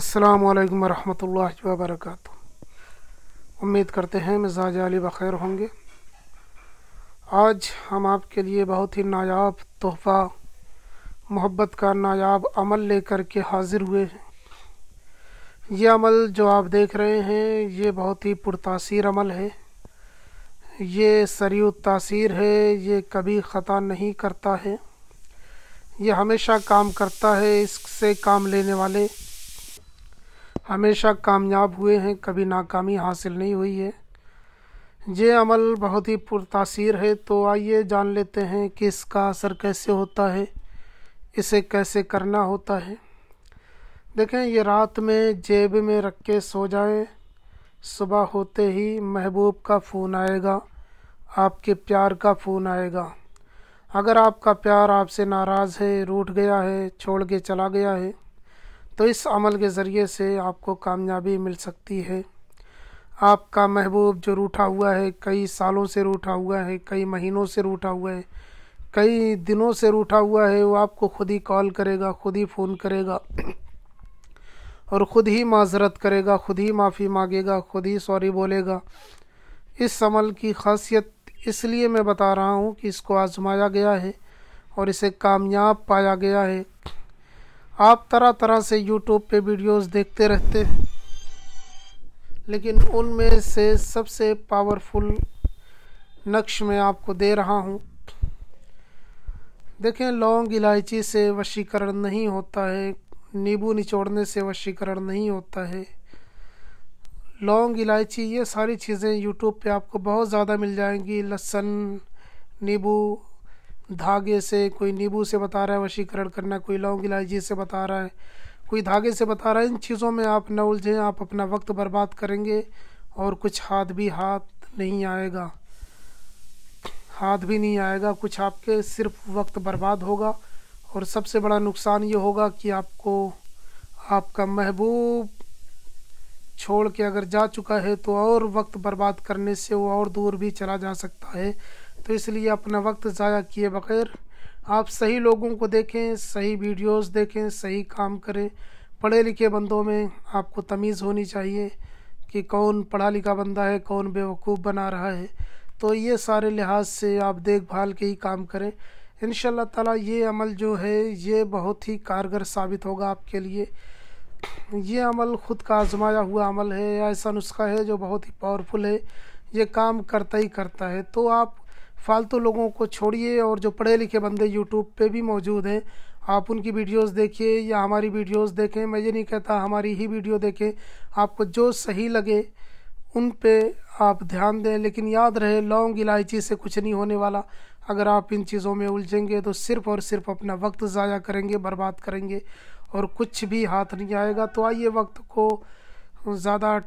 असलकम वरहमल वबरक उम्मीद करते हैं मिजाज अली बखैर होंगे आज हम आपके लिए बहुत ही नायाब तोहफ़ा मोहब्बत का नायाब अमल लेकर के हाज़िर हुए हैं ये अमल जो आप देख रहे हैं ये बहुत ही पुरतासीर अमल है ये सरयू तासीर है ये कभी ख़ता नहीं करता है ये हमेशा काम करता है इससे काम लेने वाले हमेशा कामयाब हुए हैं कभी नाकामी हासिल नहीं हुई है ये अमल बहुत ही पुरतासीर है तो आइए जान लेते हैं कि इसका असर कैसे होता है इसे कैसे करना होता है देखें ये रात में जेब में रख के सो जाए सुबह होते ही महबूब का फ़ोन आएगा आपके प्यार का फ़ोन आएगा अगर आपका प्यार आपसे नाराज़ है रूठ गया है छोड़ के चला गया है तो इस अमल के ज़रिए से आपको कामयाबी मिल सकती है आपका महबूब जो रूठा हुआ है कई सालों से रूठा हुआ है कई महीनों से रूठा हुआ है कई दिनों से रूठा हुआ है वो आपको खुद ही कॉल करेगा खुद ही फ़ोन करेगा और ख़ुद ही माजरत करेगा खुद ही माफ़ी मांगेगा खुद ही सॉरी बोलेगा इस अमल की खासियत इसलिए मैं बता रहा हूँ कि इसको आजमाया गया है और इसे कामयाब पाया गया है आप तरह तरह से YouTube पे वीडियोस देखते रहते हैं लेकिन उनमें से सबसे पावरफुल नक्श मैं आपको दे रहा हूँ देखें लौंग इलायची से वशीकरण नहीं होता है नींबू निचोड़ने से वशीकरण नहीं होता है लौंग इलायची ये सारी चीज़ें YouTube पे आपको बहुत ज़्यादा मिल जाएंगी लहसन नींबू धागे से कोई नींबू से बता रहा है वशीकरण करना कोई लौंग इलायची से बता रहा है कोई धागे से बता रहा है इन चीज़ों में आप न उलझें आप अपना वक्त बर्बाद करेंगे और कुछ हाथ भी हाथ नहीं आएगा हाथ भी नहीं आएगा कुछ आपके सिर्फ वक्त बर्बाद होगा और सबसे बड़ा नुकसान ये होगा कि आपको आपका महबूब छोड़ के अगर जा चुका है तो और वक्त बर्बाद करने से वो और दूर भी चला जा सकता है तो इसलिए अपना वक्त ज़ाया किए बगैर आप सही लोगों को देखें सही वीडियोस देखें सही काम करें पढ़े लिखे बंदों में आपको तमीज़ होनी चाहिए कि कौन पढ़ा लिखा बंदा है कौन बेवकूफ़ बना रहा है तो ये सारे लिहाज से आप देखभाल के ही काम करें इन ताला ये अमल जो है ये बहुत ही कारगर साबित होगा आपके लिए ये अमल ख़ुद का आजमाया हुआ अमल है ऐसा नुस्खा है जो बहुत ही पावरफुल है ये काम करता ही करता है तो आप फालतू लोगों को छोड़िए और जो पढ़े लिखे बंदे यूट्यूब पे भी मौजूद हैं आप उनकी वीडियोस देखिए या हमारी वीडियोस देखें मैं ये नहीं कहता हमारी ही वीडियो देखें आपको जो सही लगे उन पे आप ध्यान दें लेकिन याद रहे लौंग इलायची से कुछ नहीं होने वाला अगर आप इन चीज़ों में उलझेंगे तो सिर्फ और सिर्फ अपना वक्त ज़ाया करेंगे बर्बाद करेंगे और कुछ भी हाथ नहीं आएगा तो आइए वक्त को ज़्यादा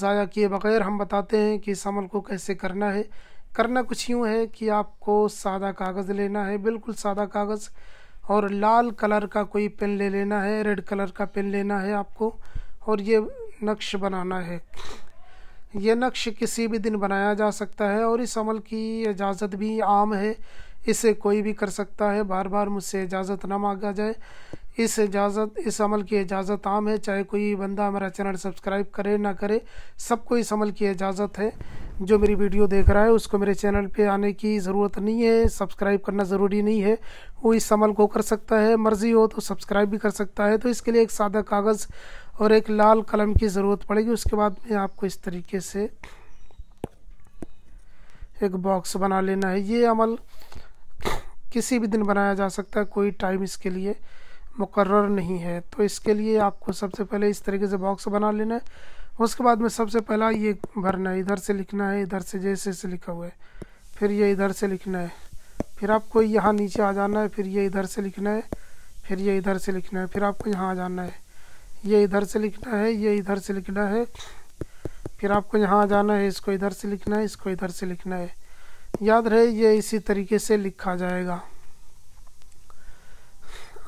ज़ाया किए बग़ैर हम बताते हैं कि इस अमल को कैसे करना है करना कुछ यूँ है कि आपको सादा कागज़ लेना है बिल्कुल सादा कागज़ और लाल कलर का कोई पेन ले लेना है रेड कलर का पेन लेना है आपको और ये नक्श बनाना है ये नक्श किसी भी दिन बनाया जा सकता है और इस अमल की इजाज़त भी आम है इसे कोई भी कर सकता है बार बार मुझसे इजाज़त ना मांगा जाए इस इजाज़त इस अमल की इजाज़त आम है चाहे कोई बंदा मेरा चैनल सब्सक्राइब करे ना करे सबको इस अमल की इजाज़त है जो मेरी वीडियो देख रहा है उसको मेरे चैनल पे आने की ज़रूरत नहीं है सब्सक्राइब करना ज़रूरी नहीं है वो इस अमल को कर सकता है मर्ज़ी हो तो सब्सक्राइब भी कर सकता है तो इसके लिए एक सादा कागज़ और एक लाल कलम की ज़रूरत पड़ेगी उसके बाद में आपको इस तरीके से एक बॉक्स बना लेना है ये अमल किसी भी दिन बनाया जा सकता है कोई टाइम इसके लिए मुकर नहीं है तो इसके लिए आपको सबसे पहले इस तरीके से बॉक्स बना लेना है उसके बाद में सबसे पहला ये भरना है इधर से लिखना है इधर से जैसे से लिखा हुआ है फिर ये इधर से लिखना है फिर आपको यहाँ नीचे आ जाना है फिर ये इधर से लिखना है फिर ये इधर से लिखना है फिर आपको यहाँ आ जाना है ये इधर से लिखना है ये इधर से लिखना है फिर आपको यहाँ आ जाना है इसको इधर से लिखना है इसको इधर से लिखना है याद रहे ये इसी तरीके से लिखा जाएगा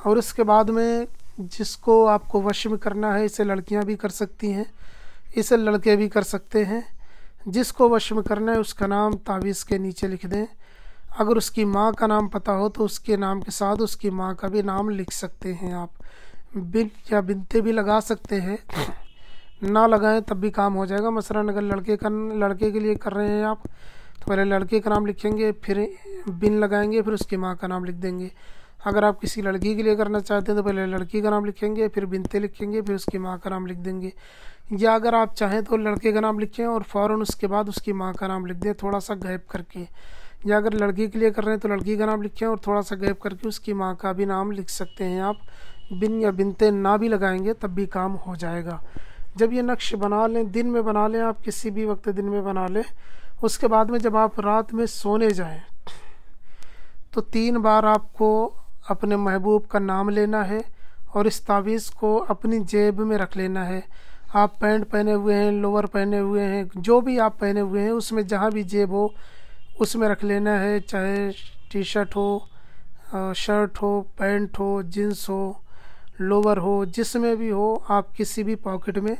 और इसके बाद में जिसको आपको वश में करना है इसे लड़कियां भी कर सकती हैं इसे लड़के भी कर सकते हैं जिसको वश में करना है उसका नाम तावीज़ के नीचे लिख दें अगर उसकी माँ का नाम पता हो तो उसके नाम के साथ उसकी माँ का भी नाम लिख सकते हैं आप बिन या बिनते भी लगा सकते हैं ना लगाएं तब भी काम हो जाएगा मसलन अगर लड़के का लड़के के लिए कर रहे हैं आप पहले लड़के का नाम लिखेंगे फिर बिन लगाएंगे फिर उसकी माँ का नाम लिख देंगे अगर आप किसी लड़की के लिए करना चाहते हैं तो पहले लड़की का नाम लिखेंगे फिर बिनते लिखेंगे फिर उसकी माँ का नाम लिख देंगे या अगर आप चाहें तो लड़के का नाम लिखें और फ़ौर उसके बाद उसकी माँ का नाम लिख दें थोड़ा सा गैप करके या अगर लड़की के लिए कर रहे हैं तो लड़की का नाम लिखें और थोड़ा सा गैप करके उसकी माँ का भी नाम लिख सकते हैं आप बिन या बिनते ना भी लगाएंगे तब भी काम हो जाएगा जब ये नक्श बना लें दिन में बना लें आप किसी भी वक्त दिन में बना लें उसके बाद में जब आप रात में सोने जाएं तो तीन बार आपको अपने महबूब का नाम लेना है और इस तावीज़ को अपनी जेब में रख लेना है आप पैंट पहने हुए हैं लोअर पहने हुए हैं जो भी आप पहने हुए हैं उसमें जहाँ भी जेब हो उसमें रख लेना है चाहे टी शर्ट हो शर्ट हो पैंट हो जीन्स हो लोअर हो जिसमें भी हो आप किसी भी पॉकेट में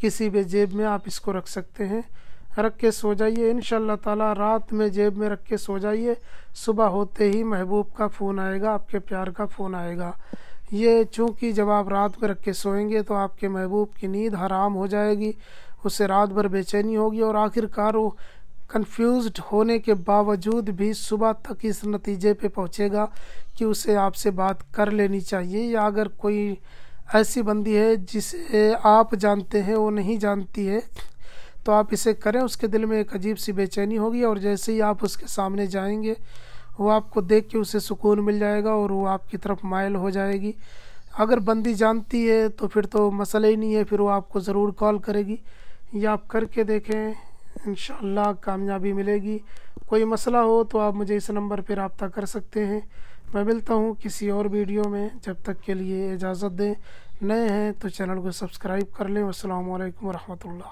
किसी भी जेब में आप इसको रख सकते हैं रख के सो जाइए इन ताला रात में जेब में रख के सो जाइए सुबह होते ही महबूब का फ़ोन आएगा आपके प्यार का फ़ोन आएगा ये चूँकि जब आप रात में रख के सोएंगे तो आपके महबूब की नींद हराम हो जाएगी उसे रात भर बेचैनी होगी और आखिरकार वो कन्फ्यूज़ होने के बावजूद भी सुबह तक इस नतीजे पे पहुँचेगा कि उसे आपसे बात कर लेनी चाहिए या अगर कोई ऐसी बंदी है जिसे आप जानते हैं वो नहीं जानती है तो आप इसे करें उसके दिल में एक अजीब सी बेचैनी होगी और जैसे ही आप उसके सामने जाएंगे वो आपको देख के उसे सुकून मिल जाएगा और वो आपकी तरफ मायल हो जाएगी अगर बंदी जानती है तो फिर तो मसला ही नहीं है फिर वो आपको ज़रूर कॉल करेगी या आप करके देखें इन कामयाबी मिलेगी कोई मसला हो तो आप मुझे इस नंबर पर रबता कर सकते हैं मैं मिलता हूँ किसी और वीडियो में जब तक के लिए इजाज़त दें नए हैं तो चैनल को सब्सक्राइब कर लें असल वरहमल